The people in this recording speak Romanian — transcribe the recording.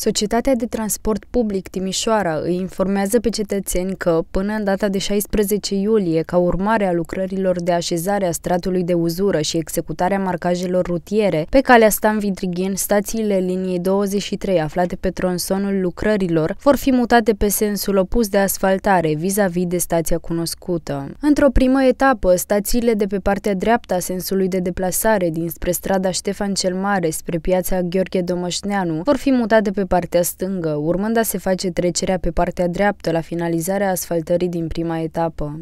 Societatea de Transport Public Timișoara îi informează pe cetățeni că, până în data de 16 iulie, ca urmare a lucrărilor de așezare a stratului de uzură și executarea marcajelor rutiere, pe calea Stan Vidrighin, stațiile liniei 23 aflate pe tronsonul lucrărilor vor fi mutate pe sensul opus de asfaltare, vis-a-vis -vis de stația cunoscută. Într-o primă etapă, stațiile de pe partea dreaptă a sensului de deplasare dinspre strada Ștefan cel Mare spre piața Gheorghe Domășneanu vor fi mutate pe partea stângă, urmând a se face trecerea pe partea dreaptă la finalizarea asfaltării din prima etapă.